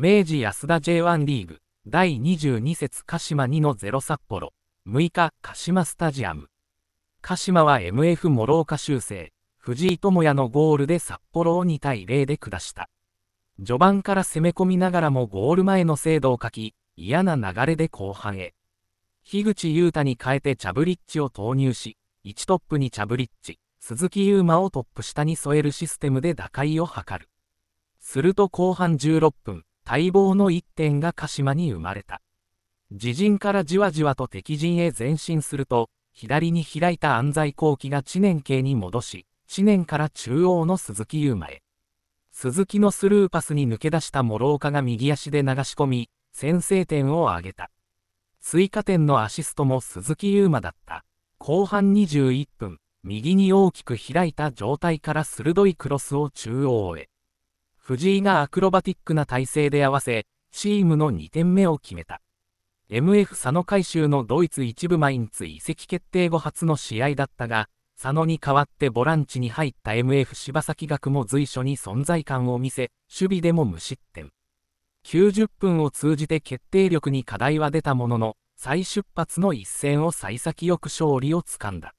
明治安田 J1 リーグ第22節鹿島2の0札幌6日鹿島スタジアム鹿島は MF 諸岡修正藤井智也のゴールで札幌を2対0で下した序盤から攻め込みながらもゴール前の精度を欠き嫌な流れで後半へ樋口雄太に変えてチャブリッチを投入し1トップにチャブリッチ鈴木優馬をトップ下に添えるシステムで打開を図るすると後半16分待望の一点が鹿島に生まれた。自陣からじわじわと敵陣へ前進すると、左に開いた安西後期が知念系に戻し、知念から中央の鈴木優馬へ。鈴木のスルーパスに抜け出した諸岡が右足で流し込み、先制点を挙げた。追加点のアシストも鈴木優馬だった。後半21分、右に大きく開いた状態から鋭いクロスを中央へ。藤井がアクロバティックな体勢で合わせ、チームの2点目を決めた。MF 佐野回収のドイツ一部マインツ移籍決定後初の試合だったが、佐野に代わってボランチに入った MF 柴崎学も随所に存在感を見せ、守備でも無失点。90分を通じて決定力に課題は出たものの、再出発の一戦を幸先よく勝利をつかんだ。